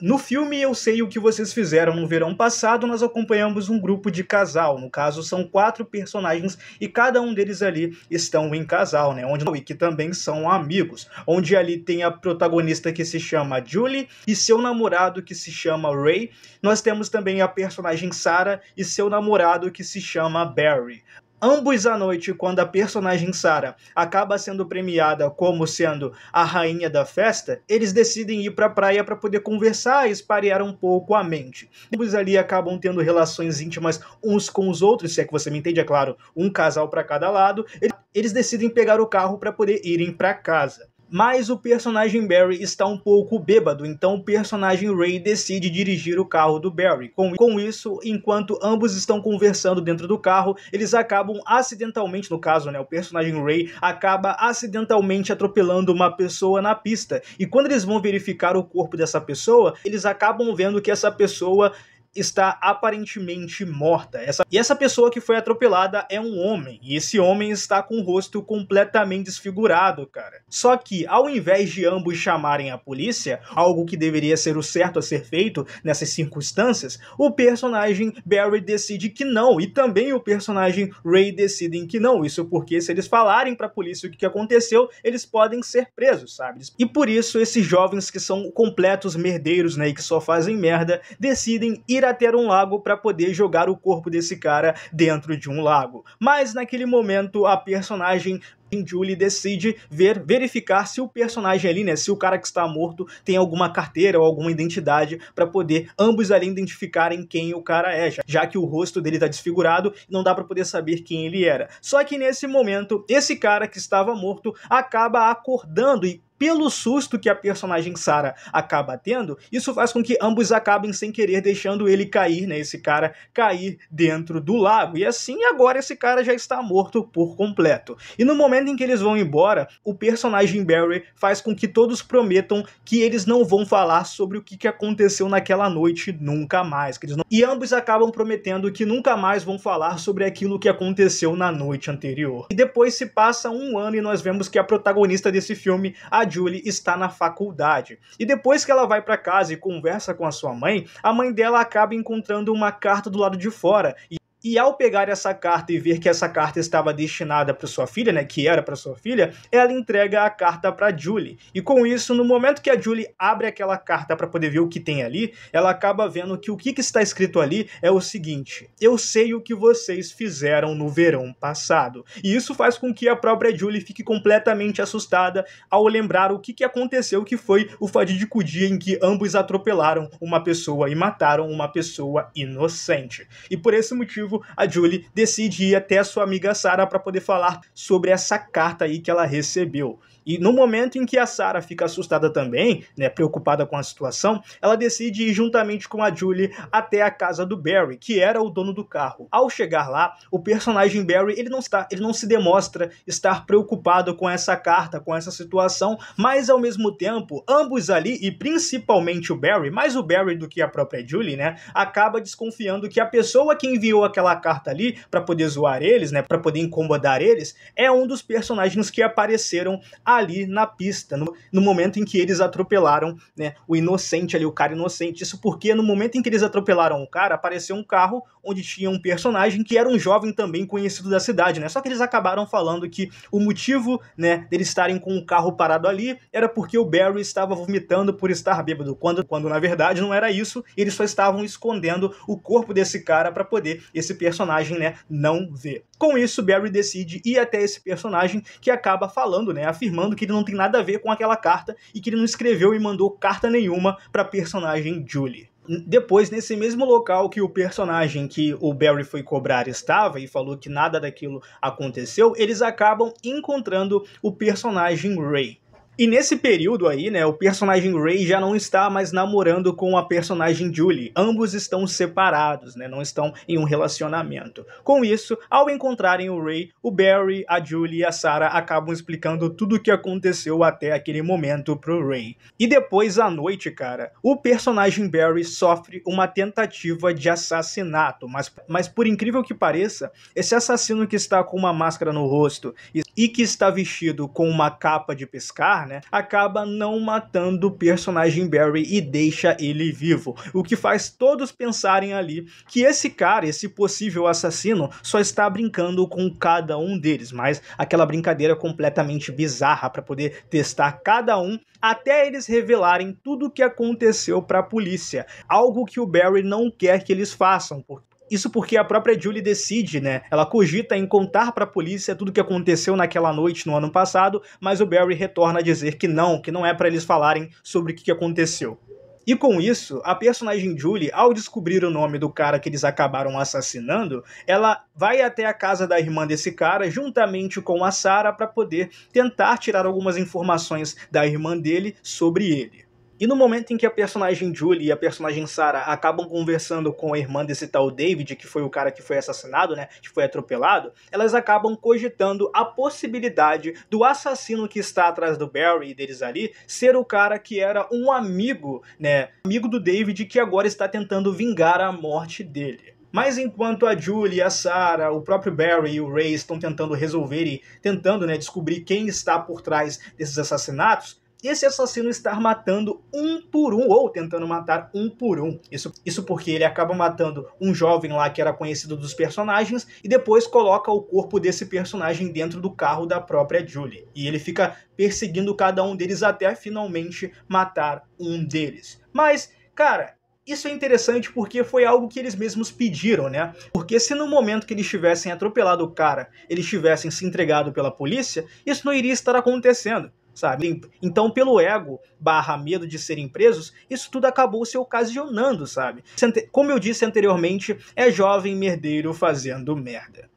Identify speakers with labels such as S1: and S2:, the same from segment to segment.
S1: No filme Eu Sei O Que Vocês Fizeram no Verão Passado, nós acompanhamos um grupo de casal. No caso, são quatro personagens e cada um deles ali estão em casal, né? Onde, e que também são amigos. Onde ali tem a protagonista que se chama Julie e seu namorado que se chama Ray. Nós temos também a personagem Sarah e seu namorado que se chama Barry. Ambos à noite, quando a personagem Sara acaba sendo premiada como sendo a rainha da festa, eles decidem ir para a praia para poder conversar e espalhar um pouco a mente. Ambos ali acabam tendo relações íntimas uns com os outros, se é que você me entende, é claro, um casal para cada lado. Eles decidem pegar o carro para poder irem para casa mas o personagem Barry está um pouco bêbado, então o personagem Ray decide dirigir o carro do Barry. Com, com isso, enquanto ambos estão conversando dentro do carro, eles acabam acidentalmente, no caso, né, o personagem Ray acaba acidentalmente atropelando uma pessoa na pista. E quando eles vão verificar o corpo dessa pessoa, eles acabam vendo que essa pessoa está aparentemente morta. Essa, e essa pessoa que foi atropelada é um homem, e esse homem está com o rosto completamente desfigurado, cara. Só que, ao invés de ambos chamarem a polícia, algo que deveria ser o certo a ser feito nessas circunstâncias, o personagem Barry decide que não, e também o personagem Ray decidem que não. Isso porque, se eles falarem pra polícia o que aconteceu, eles podem ser presos, sabe? E por isso, esses jovens que são completos merdeiros, né, e que só fazem merda, decidem ir ter um lago para poder jogar o corpo desse cara dentro de um lago. Mas naquele momento a personagem Julie decide ver, verificar se o personagem ali, né, se o cara que está morto tem alguma carteira ou alguma identidade para poder ambos ali identificarem quem o cara é, já, que o rosto dele está desfigurado, não dá para poder saber quem ele era. Só que nesse momento, esse cara que estava morto acaba acordando e pelo susto que a personagem Sara acaba tendo, isso faz com que ambos acabem sem querer deixando ele cair, né, esse cara cair dentro do lago. E assim agora esse cara já está morto por completo. E no momento em que eles vão embora, o personagem Barry faz com que todos prometam que eles não vão falar sobre o que aconteceu naquela noite nunca mais, que eles não... E ambos acabam prometendo que nunca mais vão falar sobre aquilo que aconteceu na noite anterior. E depois se passa um ano e nós vemos que a protagonista desse filme, a Julie está na faculdade. E depois que ela vai para casa e conversa com a sua mãe, a mãe dela acaba encontrando uma carta do lado de fora. E e ao pegar essa carta e ver que essa carta estava destinada para sua filha, né, que era para sua filha, ela entrega a carta para Julie. E com isso, no momento que a Julie abre aquela carta para poder ver o que tem ali, ela acaba vendo que o que, que está escrito ali é o seguinte: Eu sei o que vocês fizeram no verão passado. E isso faz com que a própria Julie fique completamente assustada ao lembrar o que, que aconteceu, que foi o fatídico dia em que ambos atropelaram uma pessoa e mataram uma pessoa inocente. E por esse motivo motivo, a Julie decide ir até a sua amiga Sarah para poder falar sobre essa carta aí que ela recebeu. E no momento em que a Sarah fica assustada também, né, preocupada com a situação, ela decide ir juntamente com a Julie até a casa do Barry, que era o dono do carro. Ao chegar lá, o personagem Barry, ele não está, ele não se demonstra estar preocupado com essa carta, com essa situação, mas ao mesmo tempo, ambos ali e principalmente o Barry, mais o Barry do que a própria Julie, né, acaba desconfiando que a pessoa que enviou aquela carta ali para poder zoar eles, né, para poder incomodar eles, é um dos personagens que apareceram a ali na pista, no, no momento em que eles atropelaram né, o inocente ali, o cara inocente. Isso porque no momento em que eles atropelaram o cara, apareceu um carro onde tinha um personagem que era um jovem também conhecido da cidade, né? Só que eles acabaram falando que o motivo, né, deles estarem com o carro parado ali era porque o Barry estava vomitando por estar bêbado, quando, quando na verdade não era isso, eles só estavam escondendo o corpo desse cara para poder esse personagem, né, não ver. Com isso, Barry decide ir até esse personagem que acaba falando, né, afirmando falando que ele não tem nada a ver com aquela carta e que ele não escreveu e mandou carta nenhuma para personagem Julie. Depois, nesse mesmo local que o personagem que o Barry foi cobrar estava e falou que nada daquilo aconteceu, eles acabam encontrando o personagem Ray. E nesse período aí, né, o personagem Ray já não está mais namorando com a personagem Julie. Ambos estão separados, né, não estão em um relacionamento. Com isso, ao encontrarem o Ray, o Barry, a Julie e a Sarah acabam explicando tudo o que aconteceu até aquele momento pro Ray. E depois à noite, cara, o personagem Barry sofre uma tentativa de assassinato, mas, mas por incrível que pareça, esse assassino que está com uma máscara no rosto e, e que está vestido com uma capa de pescar né? Acaba não matando o personagem Barry e deixa ele vivo. O que faz todos pensarem ali que esse cara, esse possível assassino, só está brincando com cada um deles, mas aquela brincadeira completamente bizarra para poder testar cada um até eles revelarem tudo o que aconteceu para a polícia, algo que o Barry não quer que eles façam, porque isso porque a própria Julie decide, né? Ela cogita em contar para a polícia tudo o que aconteceu naquela noite no ano passado, mas o Barry retorna a dizer que não, que não é para eles falarem sobre o que aconteceu. E com isso, a personagem Julie, ao descobrir o nome do cara que eles acabaram assassinando, ela vai até a casa da irmã desse cara, juntamente com a Sarah, para poder tentar tirar algumas informações da irmã dele sobre ele. E no momento em que a personagem Julie e a personagem Sarah acabam conversando com a irmã desse tal David, que foi o cara que foi assassinado, né, que foi atropelado, elas acabam cogitando a possibilidade do assassino que está atrás do Barry e deles ali ser o cara que era um amigo, né, amigo do David que agora está tentando vingar a morte dele. Mas enquanto a Julie, a Sarah, o próprio Barry e o Ray estão tentando resolver e tentando né, descobrir quem está por trás desses assassinatos, esse assassino estar matando um por um, ou tentando matar um por um. Isso, isso porque ele acaba matando um jovem lá que era conhecido dos personagens e depois coloca o corpo desse personagem dentro do carro da própria Julie. E ele fica perseguindo cada um deles até finalmente matar um deles. Mas, cara, isso é interessante porque foi algo que eles mesmos pediram, né? Porque se no momento que eles tivessem atropelado o cara, eles tivessem se entregado pela polícia, isso não iria estar acontecendo sabe? Então, pelo ego barra medo de serem presos, isso tudo acabou se ocasionando, sabe? Como eu disse anteriormente, é jovem merdeiro fazendo merda.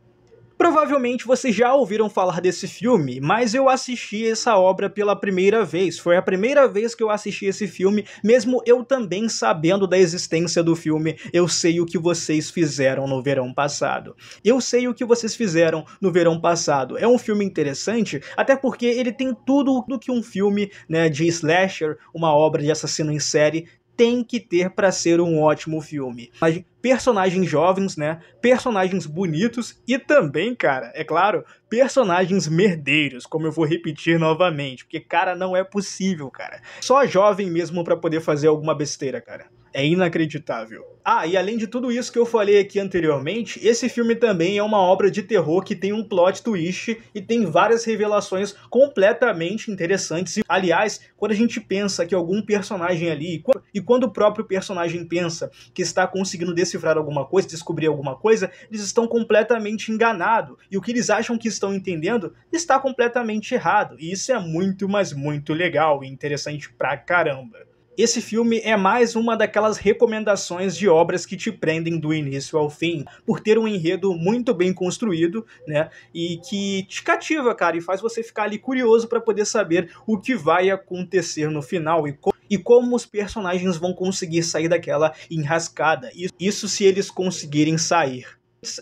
S1: Provavelmente vocês já ouviram falar desse filme, mas eu assisti essa obra pela primeira vez. Foi a primeira vez que eu assisti esse filme, mesmo eu também sabendo da existência do filme, eu sei o que vocês fizeram no verão passado. Eu sei o que vocês fizeram no verão passado. É um filme interessante, até porque ele tem tudo do que um filme né, de slasher, uma obra de assassino em série, tem que ter para ser um ótimo filme. Mas personagens jovens, né? Personagens bonitos e também, cara, é claro, personagens merdeiros, como eu vou repetir novamente, porque cara, não é possível, cara. Só jovem mesmo para poder fazer alguma besteira, cara. É inacreditável. Ah, e além de tudo isso que eu falei aqui anteriormente, esse filme também é uma obra de terror que tem um plot twist e tem várias revelações completamente interessantes. aliás, quando a gente pensa que algum personagem ali, e quando o próprio personagem pensa que está conseguindo decifrar alguma coisa, descobrir alguma coisa, eles estão completamente enganados. E o que eles acham que estão entendendo está completamente errado. E isso é muito, mas muito legal e interessante pra caramba. Esse filme é mais uma daquelas recomendações de obras que te prendem do início ao fim, por ter um enredo muito bem construído, né? E que te cativa, cara, e faz você ficar ali curioso para poder saber o que vai acontecer no final e como e como os personagens vão conseguir sair daquela enrascada. Isso se eles conseguirem sair.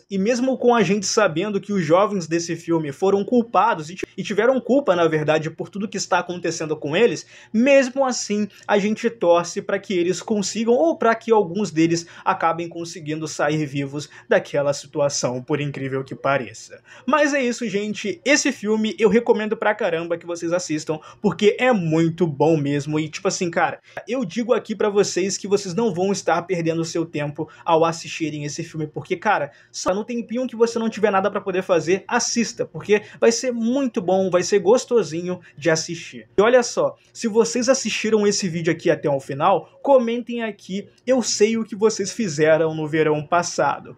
S1: E mesmo com a gente sabendo que os jovens desse filme foram culpados e tiveram culpa, na verdade, por tudo que está acontecendo com eles, mesmo assim a gente torce para que eles consigam ou para que alguns deles acabem conseguindo sair vivos daquela situação, por incrível que pareça. Mas é isso, gente. Esse filme eu recomendo pra caramba que vocês assistam, porque é muito bom mesmo. E tipo assim, cara, eu digo aqui para vocês que vocês não vão estar perdendo seu tempo ao assistirem esse filme, porque, cara, só no tempinho que você não tiver nada para poder fazer, assista, porque vai ser muito bom, vai ser gostosinho de assistir. E olha só, se vocês assistiram esse vídeo aqui até o final, comentem aqui, eu sei o que vocês fizeram no verão passado.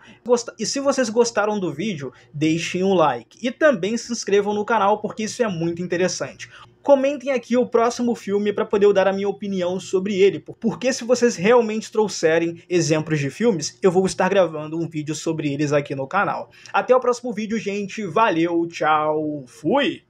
S1: E se vocês gostaram do vídeo, deixem um like e também se inscrevam no canal, porque isso é muito interessante. Comentem aqui o próximo filme para poder eu dar a minha opinião sobre ele, porque se vocês realmente trouxerem exemplos de filmes, eu vou estar gravando um vídeo sobre eles aqui no canal. Até o próximo vídeo, gente. Valeu, tchau, fui!